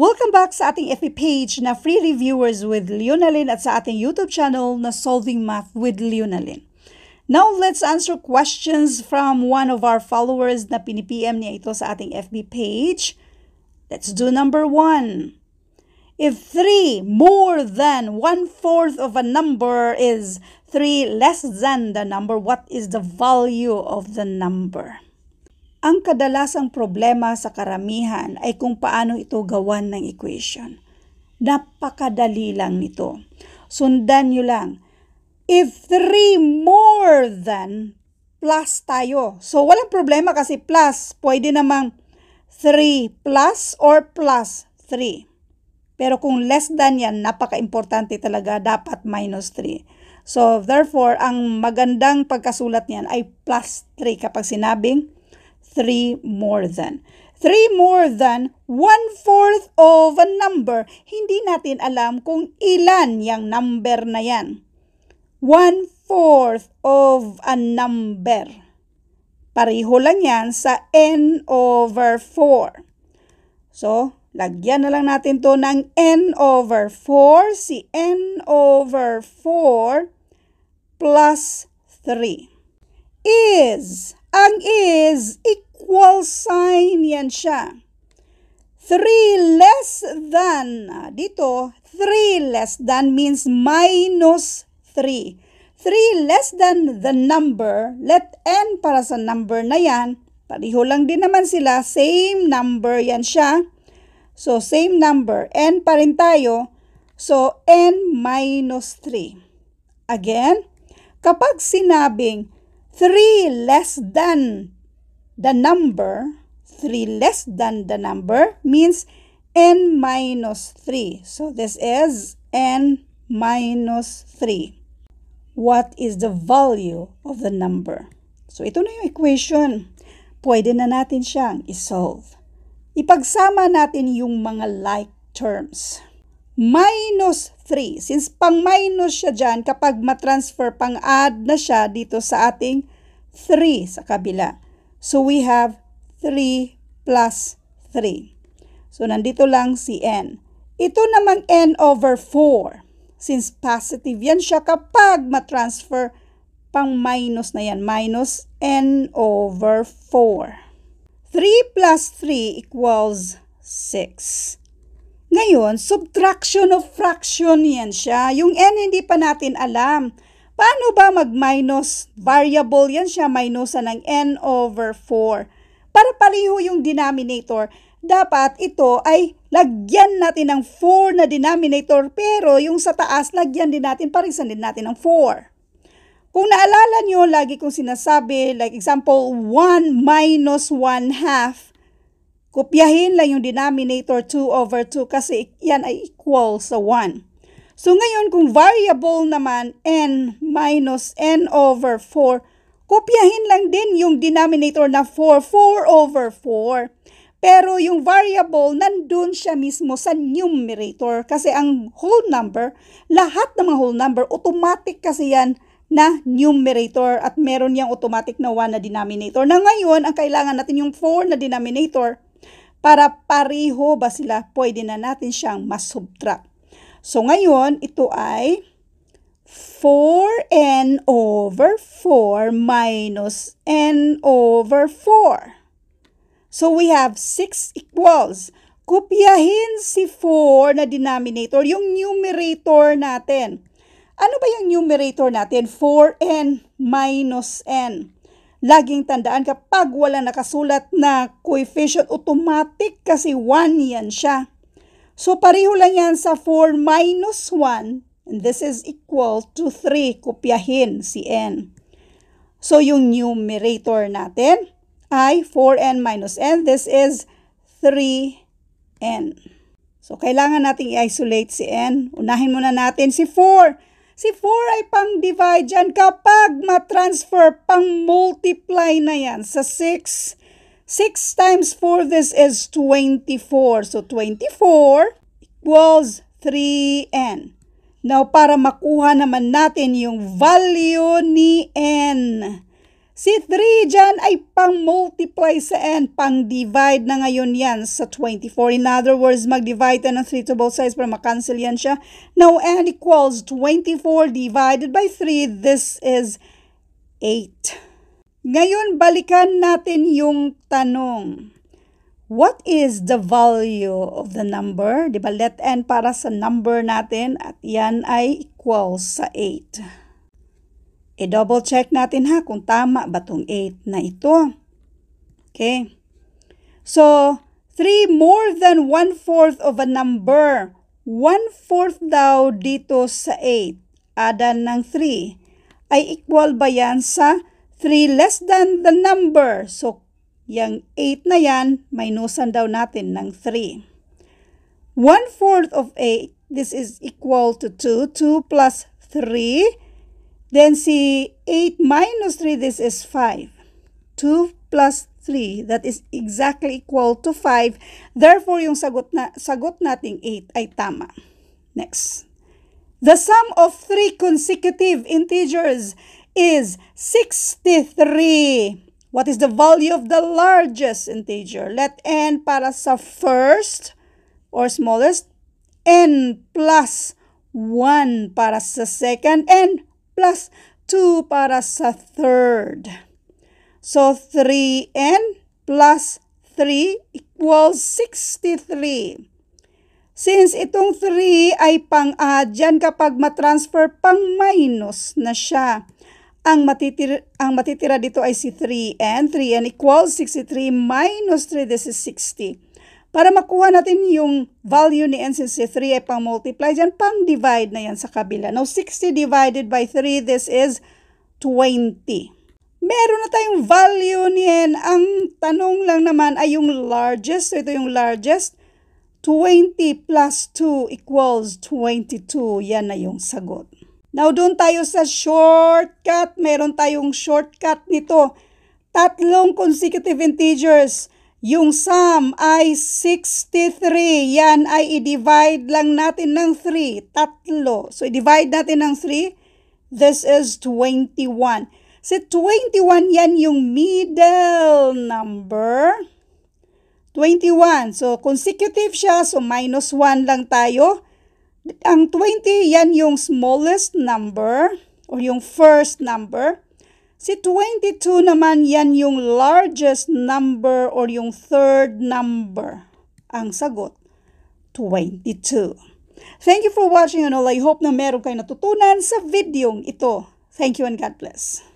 Welcome back sa ating FB page na Free Reviewers with Leonalyn at sa ating YouTube channel na Solving Math with Leonalyn. Now let's answer questions from one of our followers na pinipm niya ito sa ating FB page. Let's do number one. If 3 more than 1 fourth of a number is 3 less than the number, what is the value of the number? Ang kadalasang problema sa karamihan ay kung paano ito gawan ng equation. Napakadali lang nito. Sundan nyo lang. If 3 more than plus tayo. So, walang problema kasi plus. Pwede namang 3 plus or plus 3. Pero kung less than yan, napaka-importante talaga. Dapat minus 3. So, therefore, ang magandang pagkasulat niyan ay plus 3 kapag sinabing three more than. Three more than one-fourth of a number. Hindi natin alam kung ilan yung number na yan. One-fourth of a number. Pareho lang yan sa n over 4. So, lagyan na lang natin to ng n over 4. Si n over 4 plus 3 is ang is equal sign, yan siya. 3 less than, ah, dito, 3 less than means minus 3. 3 less than the number, let n para sa number na yan, pareho lang din naman sila, same number yan siya. So, same number, n pa rin tayo, so n minus 3. Again, kapag sinabing 3 less than the number, 3 less than the number means n minus 3. So this is n minus 3. What is the value of the number? So ito na yung equation. Pwede na natin siyang isolve. Ipagsama natin yung mga like terms minus 3. Since pang minus siya dyan, kapag matransfer, pang add na siya dito sa ating 3 sa kabila. So we have 3 plus 3. So nandito lang si n. Ito namang n over 4. Since positive yan siya kapag matransfer, pang minus na yan. Minus n over 4. 3 plus 3 equals 6. Ngayon, subtraction of fraction yan siya. Yung n hindi pa natin alam. Paano ba mag-minus? Variable yan siya, minusan ng n over 4. Para pareho yung denominator, dapat ito ay lagyan natin ng 4 na denominator pero yung sa taas lagyan din natin, parisan din natin ng 4. Kung naalala nyo, lagi kong sinasabi, like example, 1 minus 1 half Kopyahin lang yung denominator 2 over 2 kasi yan ay equal sa 1. So ngayon kung variable naman n minus n over 4, kopyahin lang din yung denominator na 4, 4 over 4. Pero yung variable, nandun siya mismo sa numerator. Kasi ang whole number, lahat ng mga whole number, automatic kasi yan na numerator at meron yang automatic na 1 na denominator. Na ngayon, ang kailangan natin yung 4 na denominator para pariho ba sila pwede na natin siyang masubtract. So ngayon, ito ay 4n over 4 minus n over 4. So we have 6 equals. Kopyahin si 4 na denominator, yung numerator natin. Ano ba yung numerator natin? 4n minus n. Laging tandaan kapag wala nakasulat na coefficient, automatic kasi 1 yan siya. So, pareho lang yan sa 4 minus 1. And this is equal to 3. Kopyahin si n. So, yung numerator natin ay 4n minus n. This is 3n. So, kailangan nating i-isolate si n. Unahin muna natin si 4. Si 4 ay pang-divide yan. Kapag ma-transfer, pang-multiply na yan sa 6. 6 times 4, this is 24. So, 24 equals 3n. Now, para makuha naman natin yung value ni n. Si 3 dyan ay pang-multiply sa n, pang-divide na ngayon yan sa 24. In other words, mag-divide tayo ng 3 to both sides para makancel yan siya. Now, n equals 24 divided by 3. This is 8. Ngayon, balikan natin yung tanong. What is the value of the number? Diba, let n para sa number natin at yan ay equals sa 8. I-double check natin ha kung tama ba tong 8 na ito. Okay. So, 3 more than 1 4 of a number. 1 4 daw dito sa 8. Ada ng 3. Ay equal ba yan sa 3 less than the number? So, yung 8 na yan, minusan daw natin ng 3. 1 4 of 8, this is equal to 2. 2 plus 3 Then si 8 minus 3, this is 5. 2 plus 3, that is exactly equal to 5. Therefore, yung sagot, na, sagot nating 8 ay tama. Next. The sum of three consecutive integers is 63. What is the value of the largest integer? Let n para sa first or smallest, n plus 1 para sa second, and plus 2 para sa third. So, 3n plus 3 equals 63. Since itong 3 ay pang-add yan kapag matransfer pang-minus na siya. Ang matitira, ang matitira dito ay si 3n. 3n equals 63 minus 3, this is 60 para makuha natin yung value ni NCC3 ay pang-multiply dyan, pang-divide na yan sa kabila. Now, 60 divided by 3, this is 20. Meron na tayong value niyan. Ang tanong lang naman ay yung largest. So, ito yung largest. 20 plus 2 equals 22. Yan na yung sagot. Now, doon tayo sa shortcut. Meron tayong shortcut nito. Tatlong consecutive integers yung sum ay 63. Yan ay i-divide lang natin ng 3. Tatlo. So, i-divide natin ng 3. This is 21. Si 21, yan yung middle number. 21. So, consecutive siya. So, minus 1 lang tayo. Ang 20, yan yung smallest number or yung first number. Si 22 naman yan yung largest number or yung third number. Ang sagot, 22. Thank you for watching and all. I hope na meron kayo natutunan sa videong ito. Thank you and God bless.